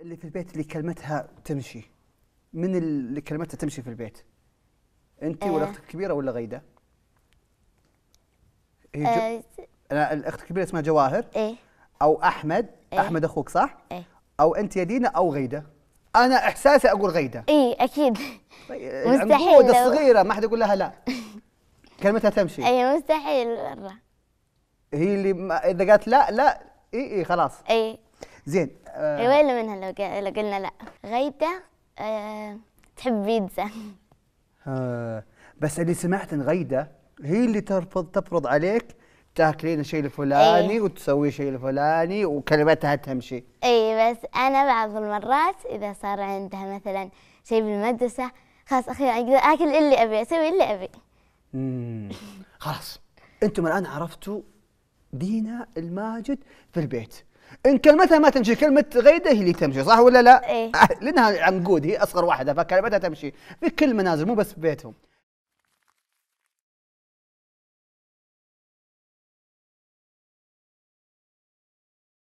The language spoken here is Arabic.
اللي في البيت اللي كلمتها تمشي من اللي كلمتها تمشي في البيت انت ولا آه. اختك الكبيره ولا غيده هي آه، جو... انا الاخت الكبيره اسمها جواهر ايه او احمد إيه؟ احمد اخوك صح ايه او انت يا دينا او غيده انا احساسي اقول غيده اي اكيد طيب، يعني مستحيل لو... الصغيره ما حد يقول لها لا كلمتها تمشي اي مستحيل مره هي اللي ما... اذا قالت لا لا اي اي خلاص اي زين آه وين منها لو قلنا لا غيده آه تحب بيتزا آه بس اللي سمعت ان غيده هي اللي ترفض تفرض عليك تاكلين الشيء الفلاني أيه. وتسوي شيء الفلاني وكلمتها تمشي اي بس انا بعض المرات اذا صار عندها مثلا شيء بالمدرسه خلاص اخيرا اقدر اكل اللي ابي اسوي اللي ابي خلاص انتم الان عرفتوا دينا الماجد في البيت ان كلمتها ما تمشي كلمه غيده هي اللي تمشي صح ولا لا؟ إيه؟ لانها عنقود هي اصغر واحده فكلمتها تمشي في كل المنازل مو بس في بيتهم